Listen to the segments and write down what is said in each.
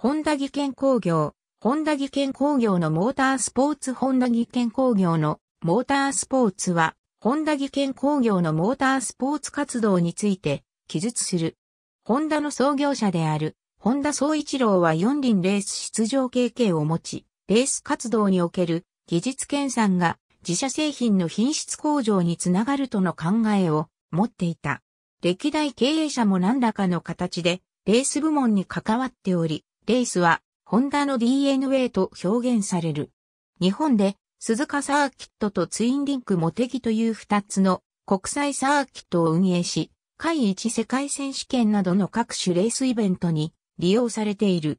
本田技研工業、本田技研工業のモータースポーツ本田技研工業のモータースポーツは、本田技研工業のモータースポーツ活動について記述する。ホンダの創業者である、本田総一郎は四輪レース出場経験を持ち、レース活動における技術研鑽が自社製品の品質向上につながるとの考えを持っていた。歴代経営者も何らかの形でレース部門に関わっており、レースは、ホンダの DNA と表現される。日本で、鈴鹿サーキットとツインリンクモテギという二つの国際サーキットを運営し、海一世界選手権などの各種レースイベントに利用されている。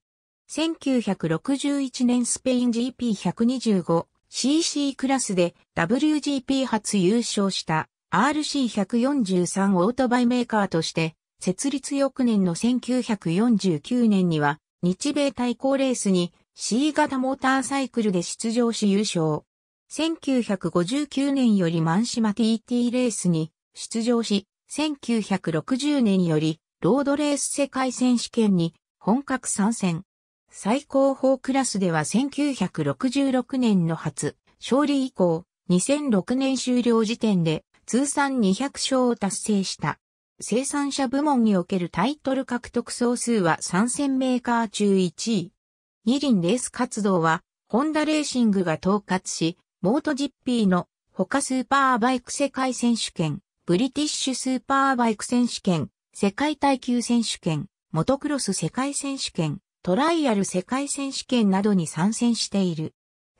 1961年スペイン GP125cc クラスで WGP 初優勝した RC143 オートバイメーカーとして、設立翌年の1949年には日米対抗レースに C 型モーターサイクルで出場し優勝。1959年よりマンシマ TT レースに出場し、1960年よりロードレース世界選手権に本格参戦。最高峰クラスでは1966年の初勝利以降、2006年終了時点で通算200勝を達成した。生産者部門におけるタイトル獲得総数は参戦メーカー中1位。二輪レース活動は、ホンダレーシングが統括し、モートジッピーの他スーパーバイク世界選手権、ブリティッシュスーパーバイク選手権、世界耐久選手権、モトクロス世界選手権、トライアル世界選手権などに参戦している。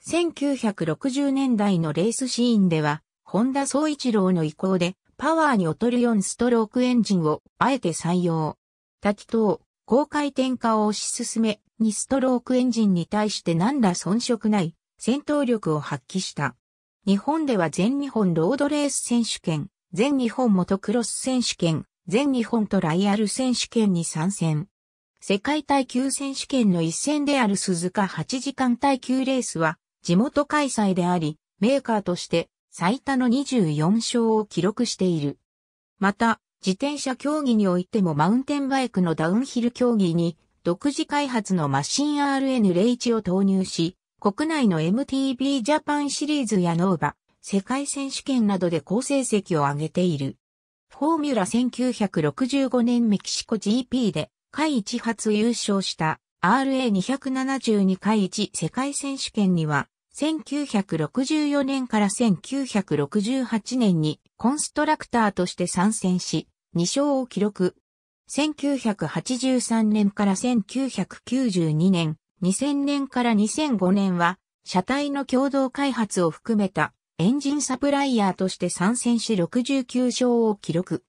1960年代のレースシーンでは、ホンダ総一郎の意向で、パワーに劣る4ストロークエンジンをあえて採用。多気筒、高回転化を推し進め、2ストロークエンジンに対して何ら遜色ない戦闘力を発揮した。日本では全日本ロードレース選手権、全日本モトクロス選手権、全日本トライアル選手権に参戦。世界耐久選手権の一戦である鈴鹿8時間耐久レースは地元開催であり、メーカーとして最多の24勝を記録している。また、自転車競技においてもマウンテンバイクのダウンヒル競技に独自開発のマシン RN01 を投入し、国内の MTB ジャパンシリーズやノーバ、世界選手権などで好成績を上げている。フォーミュラ1965年メキシコ GP で、回一発優勝した RA272 回1世界選手権には、1964年から1968年にコンストラクターとして参戦し、2勝を記録。1983年から1992年、2000年から2005年は、車体の共同開発を含めたエンジンサプライヤーとして参戦し69勝を記録。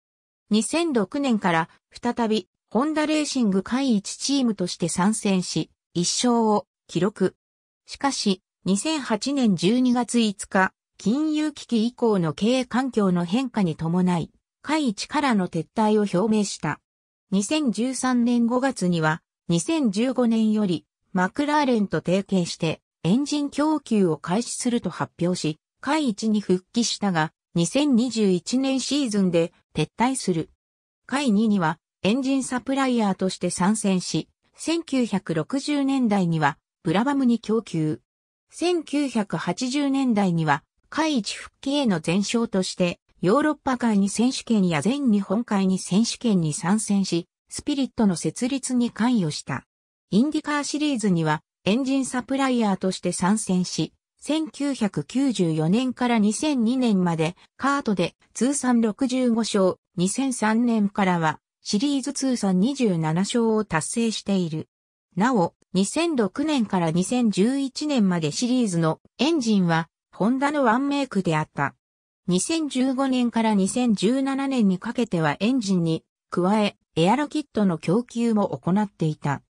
2006年から再びホンダレーシング会一チームとして参戦し、1勝を記録。しかし、2008年12月5日、金融危機以降の経営環境の変化に伴い、海一からの撤退を表明した。2013年5月には、2015年より、マクラーレンと提携して、エンジン供給を開始すると発表し、海一に復帰したが、2021年シーズンで撤退する。海2には、エンジンサプライヤーとして参戦し、1960年代には、ブラバムに供給。1980年代には、海一復帰への前哨として、ヨーロッパ海に選手権や全日本海に選手権に参戦し、スピリットの設立に関与した。インディカーシリーズには、エンジンサプライヤーとして参戦し、1994年から2002年までカートで通算65勝、2003年からはシリーズ通算27勝を達成している。なお、2006年から2011年までシリーズのエンジンはホンダのワンメイクであった。2015年から2017年にかけてはエンジンに加えエアロキットの供給も行っていた。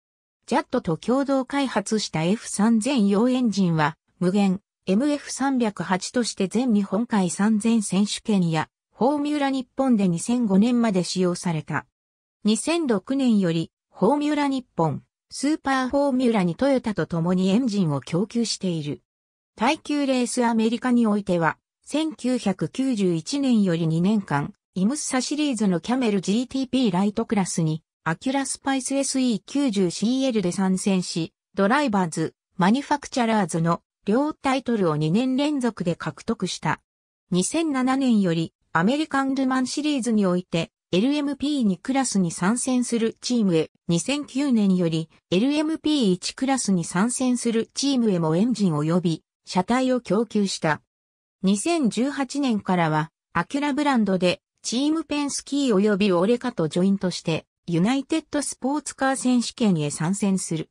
ジャットと共同開発した F3000 用エンジンは無限 MF308 として全日本海3000選手権やフォーミュラ日本で2005年まで使用された。2006年よりフォーミュラ日本スーパーフォーミュラにトヨタと共にエンジンを供給している。耐久レースアメリカにおいては、1991年より2年間、イムッサシリーズのキャメル GTP ライトクラスに、アキュラスパイス SE90CL で参戦し、ドライバーズ、マニファクチャラーズの両タイトルを2年連続で獲得した。2007年よりアメリカンルマンシリーズにおいて LMP2 クラスに参戦するチームへ、2009年より LMP1 クラスに参戦するチームへもエンジン及び車体を供給した。2018年からは、アキュラブランドで、チームペンスキー及びオレカとジョイントして、ユナイテッドスポーツカー選手権へ参戦する。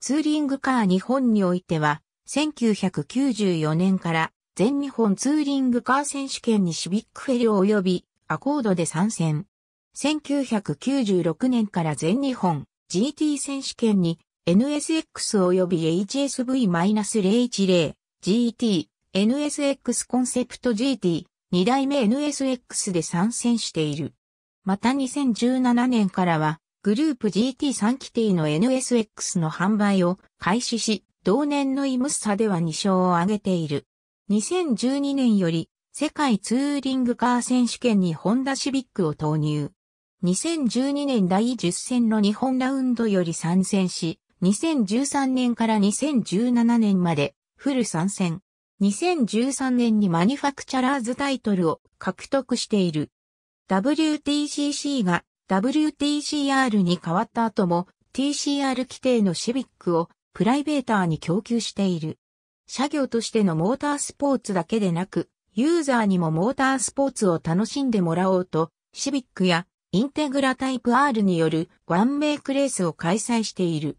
ツーリングカー日本においては、1994年から全日本ツーリングカー選手権にシビックフェル及びアコードで参戦。1996年から全日本 GT 選手権に NSX 及び HSV-010 GT NSX コンセプト GT 2代目 NSX で参戦している。また2017年からはグループ GT3 規定の NSX の販売を開始し、同年のイムッサでは2勝を挙げている。2012年より世界ツーリングカー選手権にホンダシビックを投入。2012年第10戦の日本ラウンドより参戦し、2013年から2017年までフル参戦。2013年にマニファクチャラーズタイトルを獲得している。WTCC が WTCR に変わった後も TCR 規定のシビックをプライベーターに供給している。社業としてのモータースポーツだけでなく、ユーザーにもモータースポーツを楽しんでもらおうと、シビックやインテグラタイプ R によるワンメイクレースを開催している。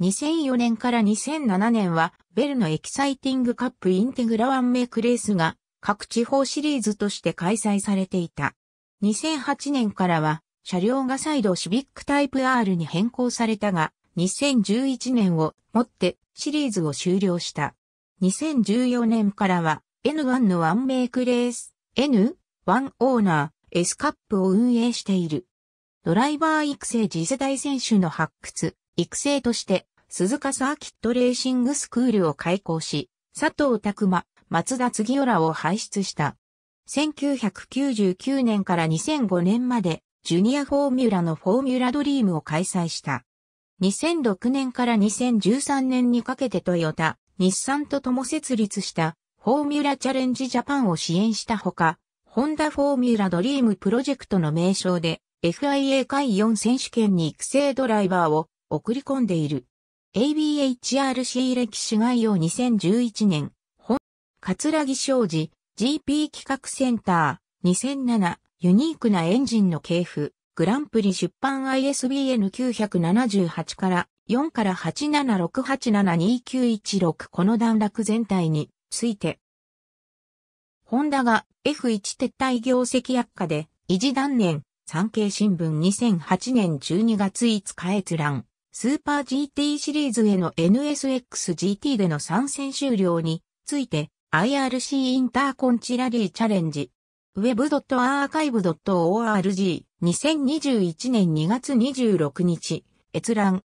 2004年から2007年は、ベルのエキサイティングカップインテグラワンメイクレースが各地方シリーズとして開催されていた。2008年からは、車両が再度シビックタイプ R に変更されたが、2011年をもってシリーズを終了した。2014年からは N1 のワンメイクレース、N1 オーナーエスカップを運営している。ドライバー育成次世代選手の発掘、育成として、鈴鹿サーキットレーシングスクールを開校し、佐藤拓馬、松田次浦を輩出した。1999年から2005年まで、ジュニアフォーミュラのフォーミュラドリームを開催した。2006年から2013年にかけてトヨタ、日産と共設立したフォーミュラチャレンジジャパンを支援したほか、ホンダフォーミュラドリームプロジェクトの名称で FIA 会4選手権に育成ドライバーを送り込んでいる。ABHRC 歴史概要2011年、本、ラギ商事、GP 企画センター、2007、ユニークなエンジンの系譜、グランプリ出版 ISBN978 から4から876872916この段落全体について、ホンダが F1 撤退業績悪化で、維持断念、産経新聞2008年12月5日閲覧、スーパー GT シリーズへの NSXGT での参戦終了について、IRC インターコンチラリーチャレンジ。web.archive.org2021 年2月26日、閲覧。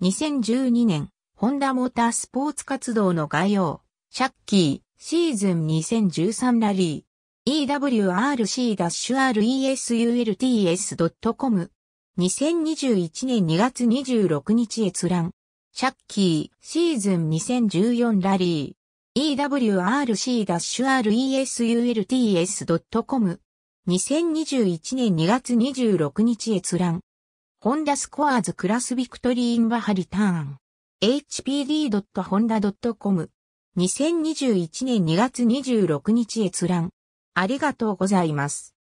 2012年、ホンダモータースポーツ活動の概要、シャッキー。シーズン2013ラリー EWRC-RESULTS.com 2021年2月26日閲覧シャッキーシーズン2014ラリー EWRC-RESULTS.com 2021年2月26日閲覧ホンダスコアーズクラスビクトリーインバハリターン hpd.honda.com 2021年2月26日閲覧。ありがとうございます。